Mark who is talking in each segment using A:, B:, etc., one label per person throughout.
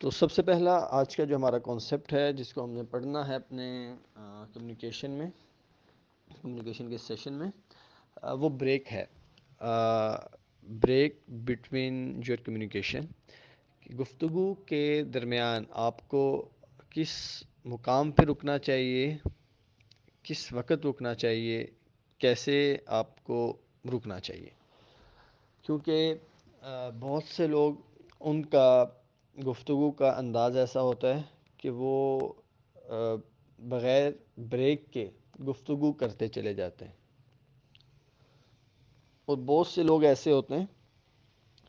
A: तो सबसे पहला आज का जो हमारा कॉन्सेप्ट है जिसको हमने पढ़ना है अपने कम्युनिकेशन में कम्युनिकेशन के सेशन में आ, वो ब्रेक है ब्रेक बिटवीन योर कम्युनिकेशन गुफ्तु के दरमियान आपको किस मुकाम पर रुकना चाहिए किस वक्त रुकना चाहिए कैसे आपको रुकना चाहिए क्योंकि बहुत से लोग उनका गुफ्तु का अंदाज़ ऐसा होता है कि वो बग़ैर ब्रेक के गुफ्तु करते चले जाते हैं और बहुत से लोग ऐसे होते हैं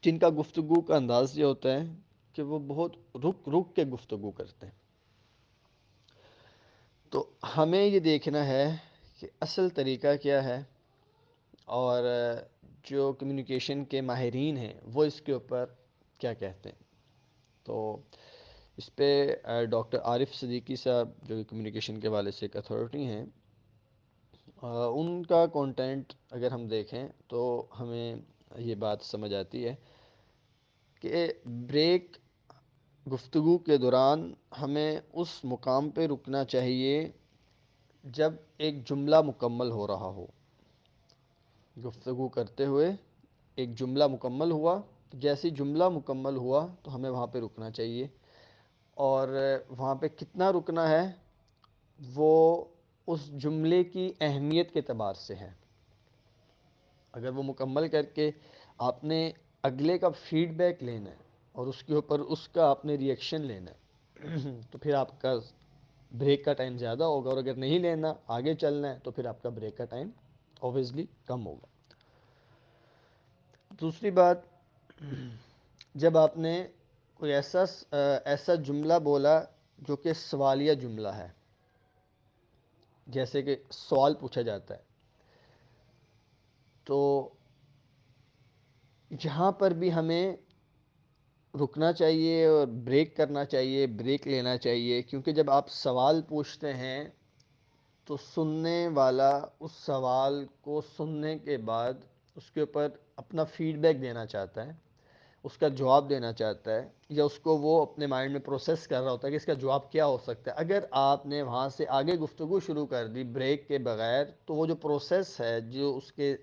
A: जिनका गुफ्तु का अंदाज़ ये होता है कि वो बहुत रुक रुक के गुफ्तु करते हैं तो हमें ये देखना है कि असल तरीका क्या है और जो कम्युनिकेशन के माहरीन हैं वो इसके ऊपर क्या कहते हैं तो इस पर डॉक्टर आरिफ सदीकी साहब जो कम्युनिकेशन के वाले से एक अथॉरिटी हैं उनका कंटेंट अगर हम देखें तो हमें ये बात समझ आती है कि ब्रेक गुफ्तु के दौरान हमें उस मुकाम पे रुकना चाहिए जब एक जुमला मुकम्मल हो रहा हो गुफ्तु करते हुए एक जुमला मुकम्मल हुआ जैसे जुमला मुकम्मल हुआ तो हमें वहाँ पे रुकना चाहिए और वहाँ पे कितना रुकना है वो उस जुमले की अहमियत के अतबार से है अगर वो मुकम्मल करके आपने अगले का फीडबैक लेना है और उसके ऊपर उसका आपने रिएक्शन लेना है तो फिर आपका ब्रेक का टाइम ज़्यादा होगा और अगर नहीं लेना आगे चलना है तो फिर आपका ब्रेक का टाइम ऑब्वियसली कम होगा दूसरी बात जब आपने कोई ऐसा ऐसा जुमला बोला जो कि सवालिया जुमला है जैसे कि सवाल पूछा जाता है तो यहाँ पर भी हमें रुकना चाहिए और ब्रेक करना चाहिए ब्रेक लेना चाहिए क्योंकि जब आप सवाल पूछते हैं तो सुनने वाला उस सवाल को सुनने के बाद उसके ऊपर अपना फीडबैक देना चाहता है उसका जवाब देना चाहता है या उसको वो अपने माइंड में प्रोसेस कर रहा होता है कि इसका जवाब क्या हो सकता है अगर आपने वहाँ से आगे गुफ्तु शुरू कर दी ब्रेक के बगैर तो वो जो प्रोसेस है जो उसके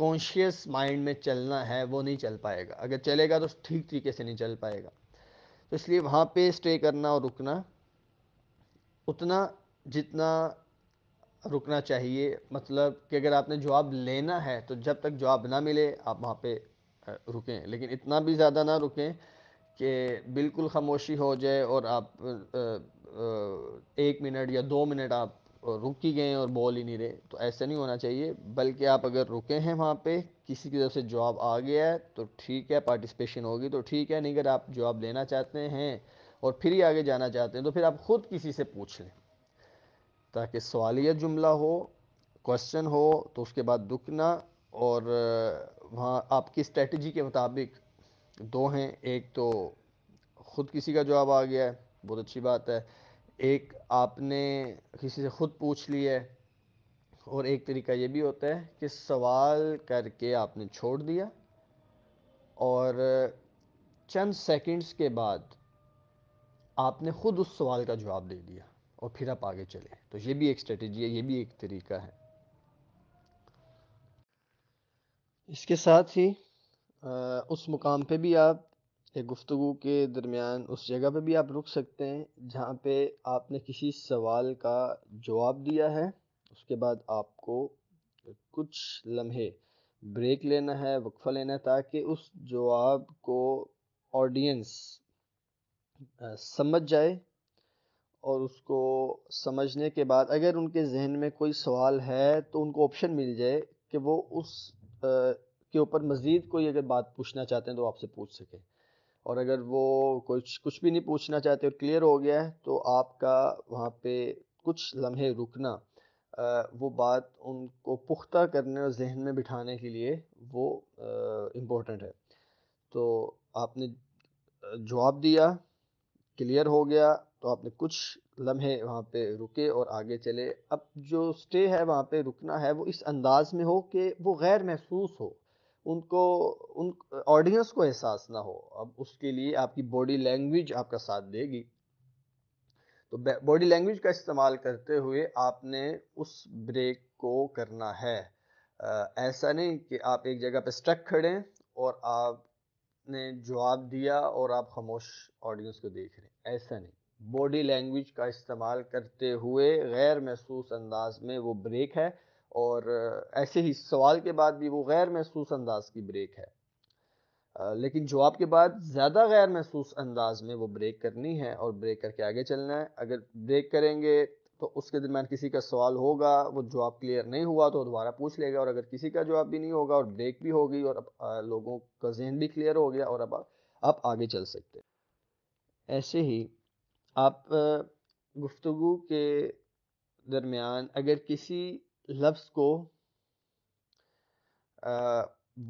A: कॉन्शियस माइंड में चलना है वो नहीं चल पाएगा अगर चलेगा तो ठीक तरीके से नहीं चल पाएगा तो इसलिए वहाँ पे स्टे करना और रुकना उतना जितना रुकना चाहिए मतलब कि अगर आपने जवाब लेना है तो जब तक जवाब ना मिले आप वहाँ पे रुकें लेकिन इतना भी ज़्यादा ना रुकें कि बिल्कुल खामोशी हो जाए और आप एक मिनट या दो मिनट आप रुक ही गए और बोल ही नहीं रहे तो ऐसा नहीं होना चाहिए बल्कि आप अगर रुके हैं वहाँ पे किसी की तरफ से जवाब आ गया है तो ठीक है पार्टिसिपेशन होगी तो ठीक है नहीं अगर आप जवाब लेना चाहते हैं और फिर ही आगे जाना चाहते हैं तो फिर आप ख़ुद किसी से पूछ लें ताकि सवालिया जुमला हो क्वेश्चन हो तो उसके बाद रुकना और वहाँ आपकी स्ट्रेटजी के मुताबिक दो हैं एक तो ख़ुद किसी का जवाब आ गया है बहुत अच्छी बात है एक आपने किसी से ख़ुद पूछ लिया है और एक तरीका ये भी होता है कि सवाल करके आपने छोड़ दिया और चंद सेकंड्स के बाद आपने ख़ुद उस सवाल का जवाब दे दिया और फिर आप आगे चले तो ये भी एक स्ट्रेटजी है ये भी एक तरीका है इसके साथ ही उस मुकाम पे भी आप एक गुफ्तु के दरमियान उस जगह पे भी आप रुक सकते हैं जहाँ पे आपने किसी सवाल का जवाब दिया है उसके बाद आपको कुछ लम्हे ब्रेक लेना है वक्फ़ा लेना है ताकि उस जवाब को ऑडियंस समझ जाए और उसको समझने के बाद अगर उनके जहन में कोई सवाल है तो उनको ऑप्शन मिल जाए कि वो उस के ऊपर मज़ीद कोई अगर बात पूछना चाहते हैं तो आपसे पूछ सकें और अगर वो कुछ कुछ भी नहीं पूछना चाहते और क्लियर हो गया है तो आपका वहाँ पे कुछ लम्हे रुकना आ, वो बात उनको पुख्ता करने और जहन में बिठाने के लिए वो इम्पोर्टेंट है तो आपने जवाब दिया क्लियर हो गया तो आपने कुछ लम्हे वहाँ पे रुके और आगे चले अब जो स्टे है वहाँ पे रुकना है वो इस अंदाज में हो कि वो गैर महसूस हो उनको उन ऑडियंस को एहसास ना हो अब उसके लिए आपकी बॉडी लैंग्वेज आपका साथ देगी तो बॉडी लैंग्वेज का इस्तेमाल करते हुए आपने उस ब्रेक को करना है आ, ऐसा नहीं कि आप एक जगह पर स्ट्रक खड़े और आप ने जवाब दिया और आप खामोश ऑडियंस को देख रहे हैं ऐसा नहीं बॉडी लैंग्वेज का इस्तेमाल करते हुए गैर महसूस अंदाज में वो ब्रेक है और ऐसे ही सवाल के बाद भी वो गैर महसूस अंदाज की ब्रेक है लेकिन जवाब के बाद ज़्यादा गैर महसूस अंदाज में वो ब्रेक करनी है और ब्रेक करके आगे चलना है अगर ब्रेक करेंगे तो उसके दरमियान किसी का सवाल होगा वो जवाब क्लियर नहीं हुआ तो दोबारा पूछ लेगा और अगर किसी का जवाब भी नहीं होगा और ब्रेक भी होगी और अब लोगों का जहन भी क्लियर हो गया और अब आप आगे चल सकते हैं ऐसे ही आप गुफ्तु के दरमियान अगर किसी लफ्ज़ को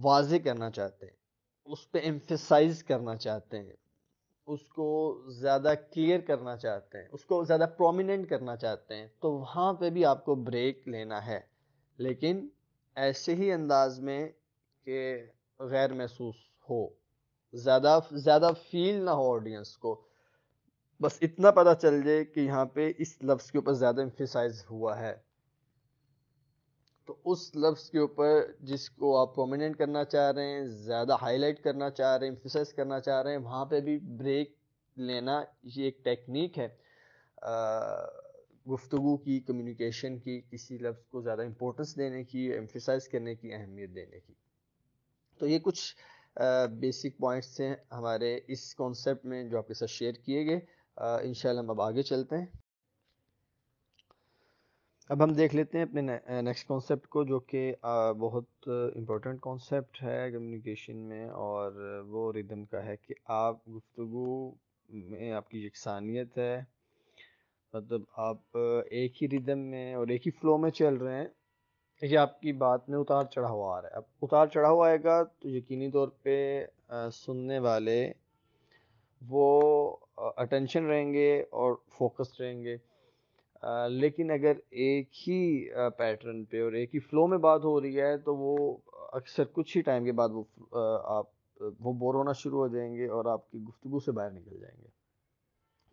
A: वाज करना चाहते हैं उस पर एम्फिसाइज करना चाहते हैं उसको ज़्यादा क्लियर करना चाहते हैं उसको ज़्यादा प्रोमिनेंट करना चाहते हैं तो वहाँ पे भी आपको ब्रेक लेना है लेकिन ऐसे ही अंदाज में कि गैर महसूस हो ज़्यादा ज़्यादा फील ना हो ऑडियंस को बस इतना पता चल जाए कि यहाँ पे इस लफ्ज़ के ऊपर ज़्यादा एम्फिसाइज हुआ है तो उस लफ्ज़ के ऊपर जिसको आप प्रोमिनेंट करना चाह रहे हैं ज़्यादा हाईलाइट करना चाह रहे हैं इम्फोसाइज करना चाह रहे हैं वहाँ पे भी ब्रेक लेना ये एक टेक्निक है गुफ्तु की कम्युनिकेशन की किसी लफ्ज़ को ज़्यादा इम्पोर्टेंस देने की एम्फिसाइज करने की अहमियत देने की तो ये कुछ बेसिक पॉइंट्स हैं हमारे इस कॉन्सेप्ट में जो आपके साथ शेयर किए गए इन हम अब आगे चलते हैं अब हम देख लेते हैं अपने नेक्स्ट कॉन्सेप्ट को जो कि बहुत इम्पोर्टेंट कॉन्सेप्ट है कम्युनिकेशन में और वो रिदम का है कि आप गुफ्तु में आपकी यकसानियत है मतलब आप एक ही रिदम में और एक ही फ्लो में चल रहे हैं ये आपकी बात में उतार चढ़ाव आ रहा है अब उतार चढ़ाव आएगा तो यकीनी तौर पे सुनने वाले वो अटेंशन रहेंगे और फोकस रहेंगे आ, लेकिन अगर एक ही पैटर्न पे और एक ही फ्लो में बात हो रही है तो वो अक्सर कुछ ही टाइम के बाद वो आप वो बोर होना शुरू हो जाएंगे और आपकी गुफ्तु से बाहर निकल जाएंगे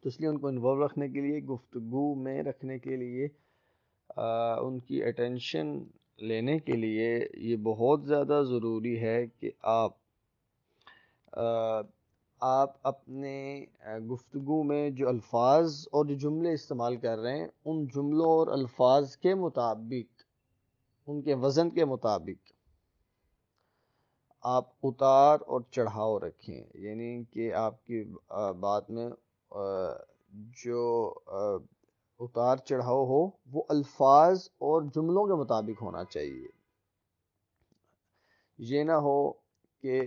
A: तो इसलिए उनको इन्वॉल्व रखने के लिए गुफ्तु में रखने के लिए आ, उनकी अटेंशन लेने के लिए ये बहुत ज़्यादा ज़रूरी है कि आप आप अपने गुफ्तु में जो अल्फाज और जो जुमले इस्तेमाल कर रहे हैं उन जुमलों और अल्फाज के मुताबिक उनके वज़न के मुताबिक आप उतार और चढ़ाव रखें यानी कि आपकी बात में जो उतार चढ़ाव हो वो अल्फाज और जुमलों के मुताबिक होना चाहिए ये ना हो कि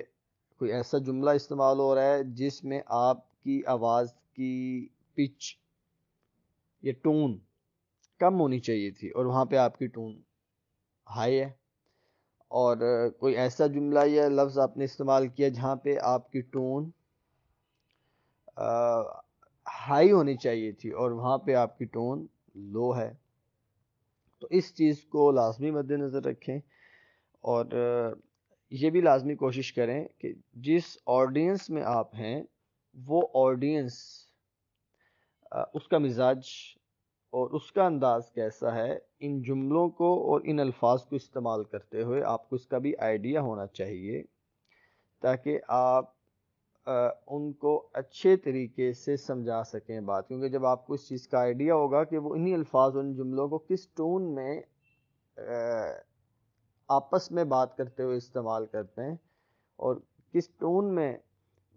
A: कोई ऐसा जुमला इस्तेमाल हो रहा है जिसमें आपकी आवाज़ की पिच या टोन कम होनी चाहिए थी और वहाँ पे आपकी टोन हाई है और कोई ऐसा जुमला या लफ्ज़ आपने इस्तेमाल किया जहाँ पे आपकी टोन हाई होनी चाहिए थी और वहाँ पे आपकी टोन लो है तो इस चीज़ को लाजमी मद्देनज़र रखें और ये भी लाजमी कोशिश करें कि जिस ऑडियंस में आप हैं वो ऑडियंस उसका मिजाज और उसका अंदाज़ कैसा है इन जुमलों को और इन अल्फाज को इस्तेमाल करते हुए आपको इसका भी आइडिया होना चाहिए ताकि आप आ, उनको अच्छे तरीके से समझा सकें बात क्योंकि जब आपको इस चीज़ का आइडिया होगा कि वो इन्हीं अल्फाज और इन जुमलों को किस टोन में आ, आपस में बात करते हुए इस्तेमाल करते हैं और किस टोन में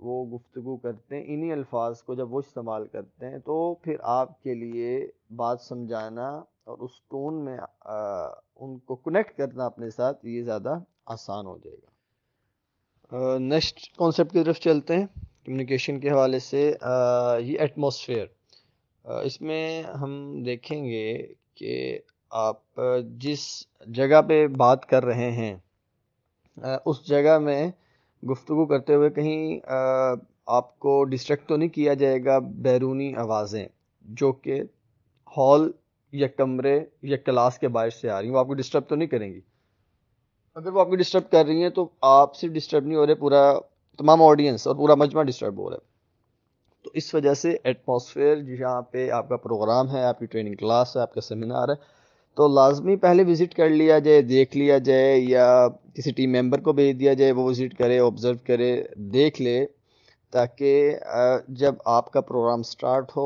A: वो गुफ्तु करते हैं इन्हीं अल्फाज को जब वो इस्तेमाल करते हैं तो फिर आपके लिए बात समझाना और उस टोन में आ, उनको कनेक्ट करना अपने साथ ये ज़्यादा आसान हो जाएगा नेक्स्ट कॉन्सेप्ट की तरफ चलते हैं कम्युनिकेशन के हवाले से आ, ये एटमोसफेयर इसमें हम देखेंगे कि आप जिस जगह पे बात कर रहे हैं उस जगह में गुफ्तु करते हुए कहीं आपको डिस्ट्रैक्ट तो नहीं किया जाएगा बैरूनी आवाज़ें जो कि हॉल या कमरे या क्लास के बाहर से आ रही हैं वो आपको डिस्टर्ब तो नहीं करेंगी अगर वो आपको डिस्टर्ब कर रही हैं तो आप सिर्फ डिस्टर्ब नहीं हो रहे पूरा तमाम ऑडियंस और पूरा मजमा डिस्टर्ब हो रहा है तो इस वजह से एटमोसफेयर जहाँ पे आपका प्रोग्राम है आपकी ट्रेनिंग क्लास है आपका सेमिनार है तो लाजमी पहले विज़िट कर लिया जाए देख लिया जाए या किसी टीम मेंबर को भेज दिया जाए वो विज़िट करे ऑब्ज़र्व करे देख ले ताकि जब आपका प्रोग्राम स्टार्ट हो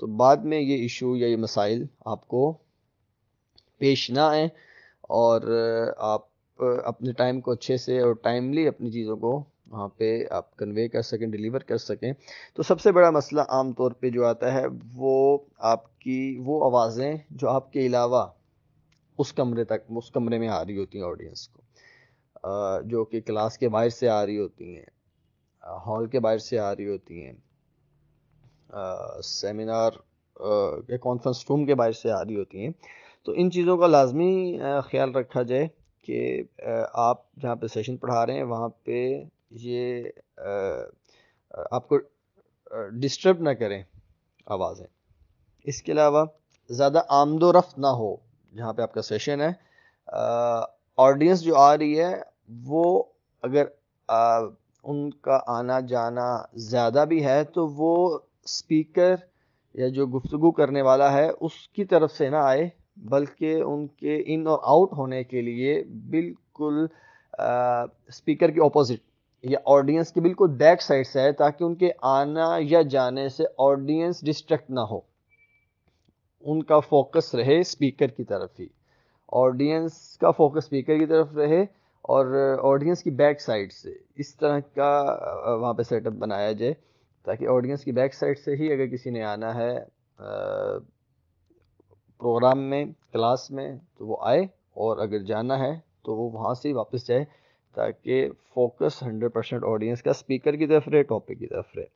A: तो बाद में ये इशू या ये मसाइल आपको पेश ना आए और आप अपने टाइम को अच्छे से और टाइमली अपनी चीज़ों को वहाँ पे आप कन्वे कर सकें डिलीवर कर सकें तो सबसे बड़ा मसला आम तौर पे जो आता है वो आपकी वो आवाज़ें जो आपके अलावा उस कमरे तक उस कमरे में आ रही होती हैं ऑडियंस को जो कि क्लास के बाहर से आ रही होती हैं हॉल के बाहर से आ रही होती हैं सेमिनार के कॉन्फ्रेंस रूम के बाहर से आ रही होती हैं तो इन चीज़ों का लाजमी ख्याल रखा जाए कि आप जहाँ पे सेशन पढ़ा रहे हैं वहाँ पे ये आपको डिस्टर्ब ना करें आवाज़ें इसके अलावा ज़्यादा आमदोरफ़ ना हो जहाँ पे आपका सेशन है ऑडियंस जो आ रही है वो अगर आ, उनका आना जाना ज़्यादा भी है तो वो स्पीकर या जो गुफ्तु करने वाला है उसकी तरफ से ना आए बल्कि उनके इन और आउट होने के लिए बिल्कुल आ, स्पीकर के ऑपोजिट या ऑडियंस के बिल्कुल बैक साइड से है ताकि उनके आना या जाने से ऑडियंस डिस्ट्रैक्ट ना हो उनका फोकस रहे स्पीकर की तरफ ही ऑडियंस का फोकस स्पीकर की तरफ रहे और ऑडियंस की बैक साइड से इस तरह का वहाँ पे सेटअप बनाया जाए ताकि ऑडियंस की बैक साइड से ही अगर किसी ने आना है प्रोग्राम में क्लास में तो वो आए और अगर जाना है तो वो वहाँ से ही वापस जाए ताकि फोकस 100 परसेंट ऑडियंस का स्पीकर की तरफ रहे टॉपिक की तरफ रहे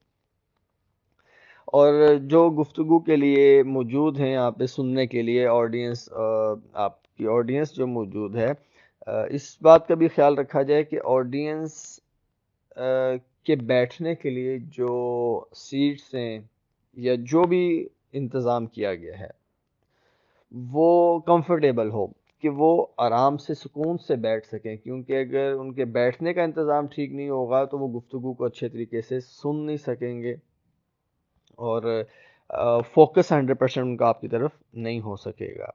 A: और जो गुफ्तु के लिए मौजूद हैं यहाँ पे सुनने के लिए ऑडियंस आपकी ऑडियंस जो मौजूद है इस बात का भी ख्याल रखा जाए कि ऑडियंस के बैठने के लिए जो सीट्स हैं या जो भी इंतज़ाम किया गया है वो कंफर्टेबल हो कि वो आराम से सुकून से बैठ सकें क्योंकि अगर उनके बैठने का इंतज़ाम ठीक नहीं होगा तो वो गुफ्तु को अच्छे तरीके से सुन नहीं सकेंगे और फोकस हंड्रेड परसेंट उनका आपकी तरफ नहीं हो सकेगा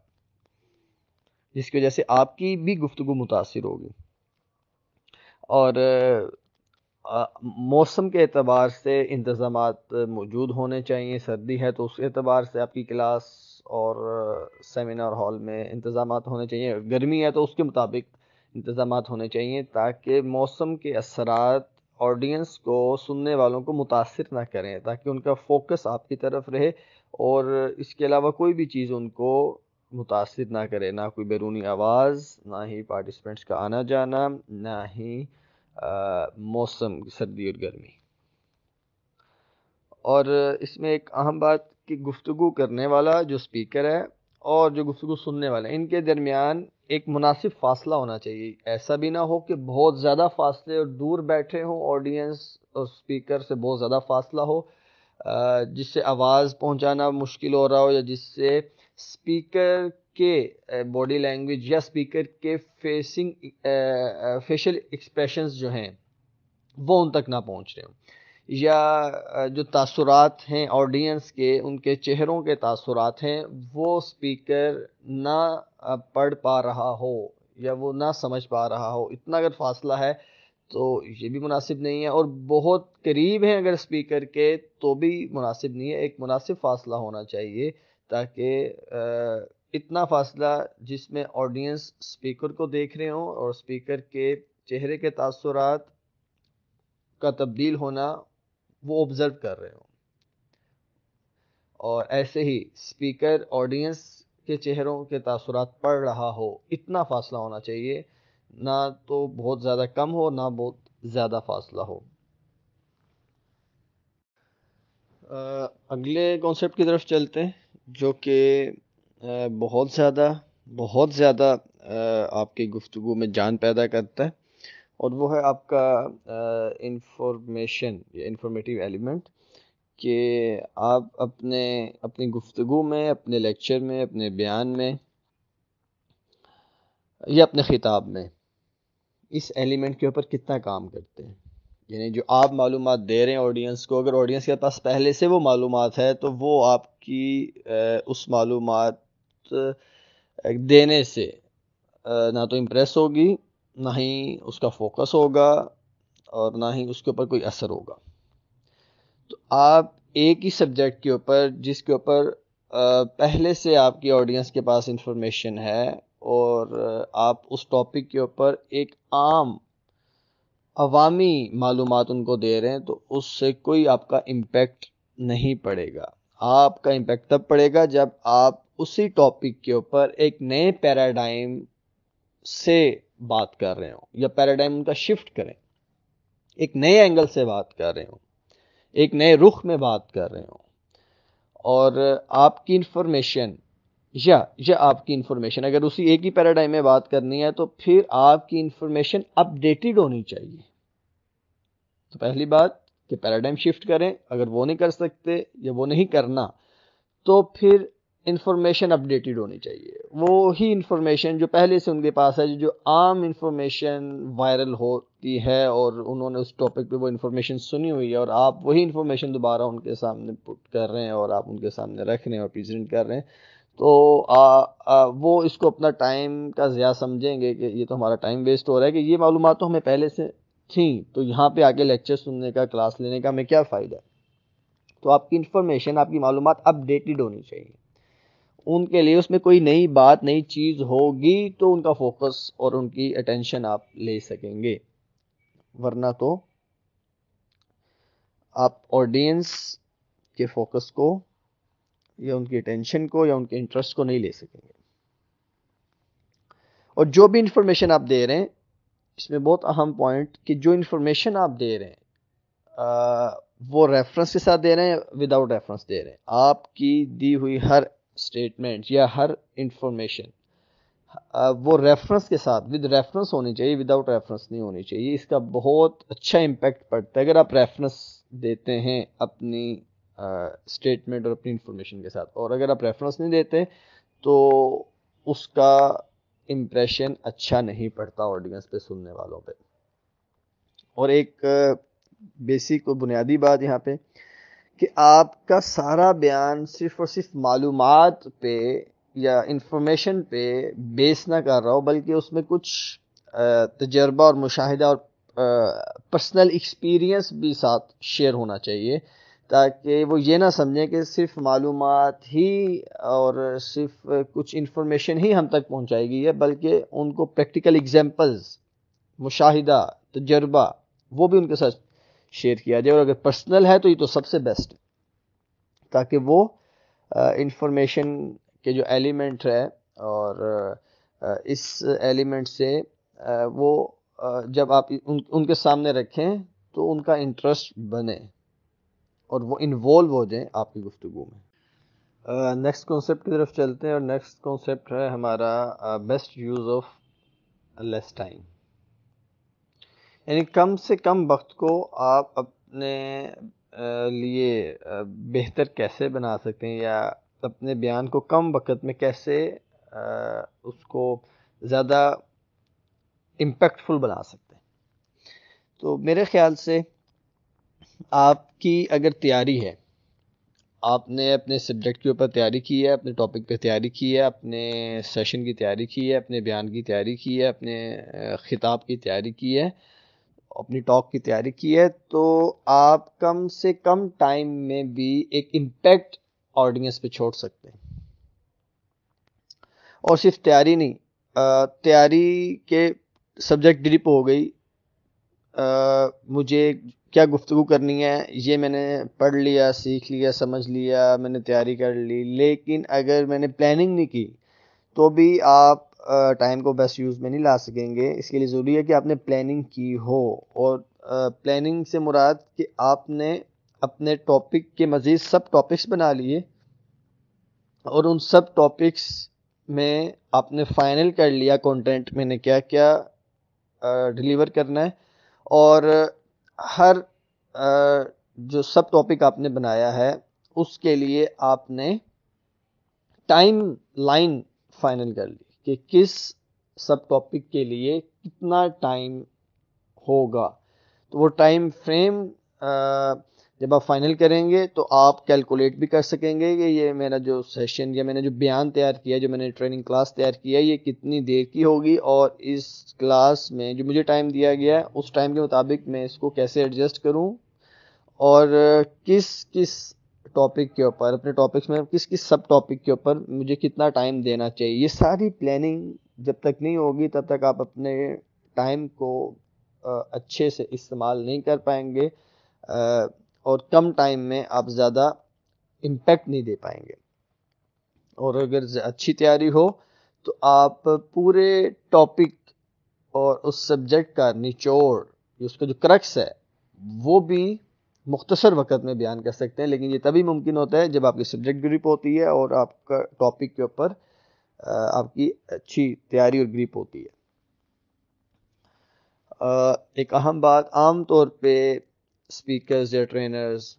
A: जिसकी वजह से आपकी भी गुफ्तु मुतासर होगी और मौसम के अतबार से इंतज़ाम मौजूद होने चाहिए सर्दी है तो उस एतबार से आपकी क्लास और सेमिनार हॉल में इंतज़ाम होने चाहिए गर्मी है तो उसके मुताबिक इंतज़ाम होने चाहिए ताकि मौसम के असरात ऑडियंस को सुनने वालों को मुतासर ना करें ताकि उनका फोकस आपकी तरफ रहे और इसके अलावा कोई भी चीज़ उनको मुतासर ना करे ना कोई बैरूनी आवाज़ ना ही पार्टिसिपेंट्स का आना जाना ना ही मौसम सर्दी और गर्मी और इसमें एक अहम बात कि गुफ्तु करने वाला जो स्पीकर है और जो गुफ्तु सुनने वाला है इनके दरमियान एक मुनासिब फासला होना चाहिए ऐसा भी ना हो कि बहुत ज़्यादा फासले और दूर बैठे हों ऑडियंस और स्पीकर से बहुत ज़्यादा फासला हो जिससे आवाज़ पहुंचाना मुश्किल हो रहा हो या जिससे स्पीकर के बॉडी लैंग्वेज या स्पीकर के फेसिंग फेशियल एक्सप्रेशंस जो हैं वो उन तक ना पहुंच रहे हों या जो तासुरात हैं ऑडियंस के उनके चेहरों के तासुरात हैं वो स्पीकर ना पढ़ पा रहा हो या वो ना समझ पा रहा हो इतना अगर फासला है तो ये भी मुनासिब नहीं है और बहुत करीब हैं अगर स्पीकर के तो भी मुनासिब नहीं है एक मुनासिब फासला होना चाहिए ताकि इतना फासला जिसमें ऑडियंस स्पीकर को देख रहे हों और स्पीकर के चेहरे के तासुरात का तब्दील होना वो ऑब्जर्व कर रहे हो और ऐसे ही स्पीकर ऑडियंस के चेहरों के तासुरात पढ़ रहा हो इतना फासला होना चाहिए ना तो बहुत ज़्यादा कम हो ना बहुत ज़्यादा फासला हो अगले कॉन्सेप्ट की तरफ चलते हैं जो कि बहुत ज़्यादा बहुत ज़्यादा आपकी गुफ्तु में जान पैदा करता है और वो है आपका इंफॉर्मेशन या इंफॉर्मेटिव एलिमेंट कि आप अपने अपनी गुफ्तु में अपने लेक्चर में अपने बयान में या अपने ख़िताब में इस एलिमेंट के ऊपर कितना काम करते हैं यानी जो आप मालूम दे रहे हैं ऑडियंस को अगर ऑडियंस के पास पहले से वो मालूम है तो वो आपकी उस मालूम देने से ना तो इम्प्रेस होगी ना ही उसका फोकस होगा और ना ही उसके ऊपर कोई असर होगा तो आप एक ही सब्जेक्ट के ऊपर जिसके ऊपर पहले से आपकी ऑडियंस के पास इंफॉर्मेशन है और आप उस टॉपिक के ऊपर एक आम अवामी मालूम उनको दे रहे हैं तो उससे कोई आपका इम्पेक्ट नहीं पड़ेगा आपका इम्पेक्ट तब पड़ेगा जब आप उसी टॉपिक के ऊपर एक नए पैराडाइम से बात कर रहे हो या पैराडाइम उनका शिफ्ट करें एक नए एंगल से बात कर रहे हो एक नए रुख में बात कर रहे हो और आपकी इंफॉर्मेशन या या आपकी इंफॉर्मेशन अगर उसी एक ही पैराडाइम में बात करनी है तो फिर आपकी इंफॉर्मेशन अपडेटेड होनी चाहिए तो पहली बात कि पैराडाइम शिफ्ट करें अगर वो नहीं कर सकते या वो नहीं करना तो फिर इन्फॉर्मेशन अपडेटेड होनी चाहिए वो ही इन्फॉर्मेशन जो पहले से उनके पास है जो आम इन्फॉर्मेशन वायरल होती है और उन्होंने उस टॉपिक पे वो इन्फॉर्मेशन सुनी हुई है और आप वही इंफॉर्मेशन दोबारा उनके सामने पुट कर रहे हैं और आप उनके सामने रख रहे हैं और प्रेजेंट कर रहे हैं तो आ, आ, वो इसको अपना टाइम का ज़्यादा समझेंगे कि ये तो हमारा टाइम वेस्ट हो रहा है कि ये मालूम तो हमें पहले से थी तो यहाँ पर आके लेक्चर सुनने का क्लास लेने का हमें क्या फ़ायदा है तो आपकी इन्फॉर्मेशन आपकी मालूम अपडेटेड होनी चाहिए उनके लिए उसमें कोई नई बात नई चीज़ होगी तो उनका फोकस और उनकी अटेंशन आप ले सकेंगे वरना तो आप ऑडियंस के फोकस को या उनकी अटेंशन को या उनके इंटरेस्ट को नहीं ले सकेंगे और जो भी इंफॉर्मेशन आप दे रहे हैं इसमें बहुत अहम पॉइंट कि जो इंफॉर्मेशन आप दे रहे हैं आ, वो रेफरेंस के साथ दे रहे हैं विदाउट रेफरेंस दे रहे हैं आपकी दी हुई हर स्टेटमेंट या हर इंफॉर्मेशन वो रेफरेंस के साथ विद रेफरेंस होनी चाहिए विदाउट रेफरेंस नहीं होनी चाहिए इसका बहुत अच्छा इम्पैक्ट पड़ता है अगर आप रेफरेंस देते हैं अपनी स्टेटमेंट और अपनी इंफॉर्मेशन के साथ और अगर आप रेफरेंस नहीं देते तो उसका इम्प्रेशन अच्छा नहीं पड़ता ऑडियंस पे सुनने वालों पे और एक बेसिक और बुनियादी बात यहाँ पे कि आपका सारा बयान सिर्फ और सिर्फ मालूम पे या इंफॉर्मेशन पे बेस ना कर रहा हो बल्कि उसमें कुछ तजर्बा और मुशाहिदा और पर्सनल एक्सपीरियंस भी साथ शेयर होना चाहिए ताकि वो ये ना समझें कि सिर्फ मालूम ही और सिर्फ कुछ इन्फॉर्मेशन ही हम तक पहुंचाएगी है बल्कि उनको प्रैक्टिकल एग्जांपल्स मुशाहिदा तजर्बा वो भी उनके साथ शेयर किया जाए और अगर पर्सनल है तो ये तो सबसे बेस्ट है ताकि वो इंफॉर्मेशन के जो एलिमेंट है और आ, इस एलिमेंट से आ, वो आ, जब आप उन, उनके सामने रखें तो उनका इंटरेस्ट बने और वो इन्वॉल्व हो जाए आपकी गुफ्तु में नेक्स्ट कॉन्सेप्ट की तरफ चलते हैं और नेक्स्ट कॉन्सेप्ट है हमारा best use of less time यानी कम से कम वक्त को आप अपने लिए बेहतर कैसे बना सकते हैं या अपने बयान को कम वक्त में कैसे उसको ज़्यादा इम्पैक्टफुल बना सकते हैं तो मेरे ख़्याल से आपकी अगर तैयारी है आपने अपने सब्जेक्ट के ऊपर तैयारी की है अपने टॉपिक पे तैयारी की है अपने सेशन की तैयारी की है अपने बयान की तैयारी की है अपने ख़िताब की तैयारी की है अपनी टॉक की तैयारी की है तो आप कम से कम टाइम में भी एक इम्पैक्ट ऑडियंस पे छोड़ सकते हैं और सिर्फ तैयारी नहीं तैयारी के सब्जेक्ट ड्रिप हो गई आ, मुझे क्या गुफ्तु करनी है ये मैंने पढ़ लिया सीख लिया समझ लिया मैंने तैयारी कर ली लेकिन अगर मैंने प्लानिंग नहीं की तो भी आप टाइम को बेस्ट यूज़ में नहीं ला सकेंगे इसके लिए ज़रूरी है कि आपने प्लानिंग की हो और प्लानिंग से मुराद कि आपने अपने टॉपिक के मज़ीद सब टॉपिक्स बना लिए और उन सब टॉपिक्स में आपने फाइनल कर लिया कंटेंट मैंने क्या क्या डिलीवर करना है और हर जो सब टॉपिक आपने बनाया है उसके लिए आपने टाइम लाइन फाइनल कर ली कि किस सब टॉपिक के लिए कितना टाइम होगा तो वो टाइम फ्रेम जब आप फाइनल करेंगे तो आप कैलकुलेट भी कर सकेंगे कि ये मेरा जो सेशन या मैंने जो बयान तैयार किया जो मैंने ट्रेनिंग क्लास तैयार किया ये कितनी देर की होगी और इस क्लास में जो मुझे टाइम दिया गया है उस टाइम के मुताबिक मैं इसको कैसे एडजस्ट करूं और किस किस टॉपिक के ऊपर अपने टॉपिक्स में किस किस सब टॉपिक के ऊपर मुझे कितना टाइम देना चाहिए ये सारी प्लानिंग जब तक नहीं होगी तब तक आप अपने टाइम को अच्छे से इस्तेमाल नहीं कर पाएंगे और कम टाइम में आप ज़्यादा इम्पैक्ट नहीं दे पाएंगे और अगर अच्छी तैयारी हो तो आप पूरे टॉपिक और उस सब्जेक्ट का निचोड़ उसका जो क्रक्स है वो भी मुख्तसर वक्त में बयान कर सकते हैं लेकिन ये तभी मुमकिन होता है जब आपकी सब्जेक्ट ग्रिप होती है और आपका टॉपिक के ऊपर आपकी अच्छी तैयारी और ग्रिप होती है एक अहम बात आम तौर पे स्पीकर्स या ट्रेनर्स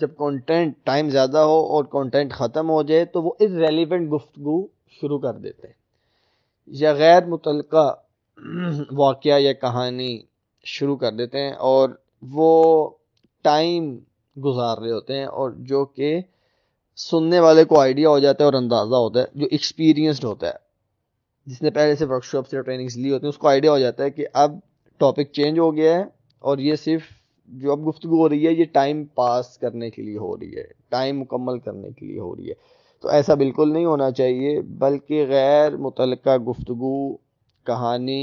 A: जब कंटेंट टाइम ज़्यादा हो और कंटेंट ख़त्म हो जाए तो वो इरेलीवेंट गुफ्तु शुरू कर देते हैं या गैर मुतल वाक़ या कहानी शुरू कर देते हैं और वो टाइम गुजार रहे होते हैं और जो कि सुनने वाले को आइडिया हो जाता है और अंदाज़ा होता है जो एक्सपीरियंस्ड होता है जिसने पहले से वर्कशॉप या ट्रेनिंग्स ली होती हैं उसको आइडिया हो जाता है कि अब टॉपिक चेंज हो गया है और ये सिर्फ जो अब गुफ्तु हो रही है ये टाइम पास करने के लिए हो रही है टाइम मुकम्मल करने के लिए हो रही है तो ऐसा बिल्कुल नहीं होना चाहिए बल्कि गैर मुतल गुफ्तु कहानी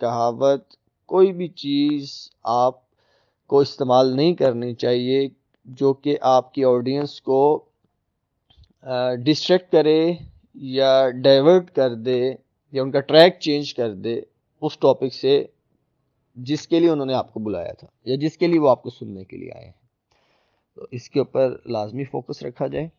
A: कहावत कोई भी चीज़ आप को इस्तेमाल नहीं करनी चाहिए जो कि आपकी ऑडियंस को डिस्ट्रैक्ट करे या डाइवर्ट कर दे या उनका ट्रैक चेंज कर दे उस टॉपिक से जिसके लिए उन्होंने आपको बुलाया था या जिसके लिए वो आपको सुनने के लिए आए हैं तो इसके ऊपर लाजमी फोकस रखा जाए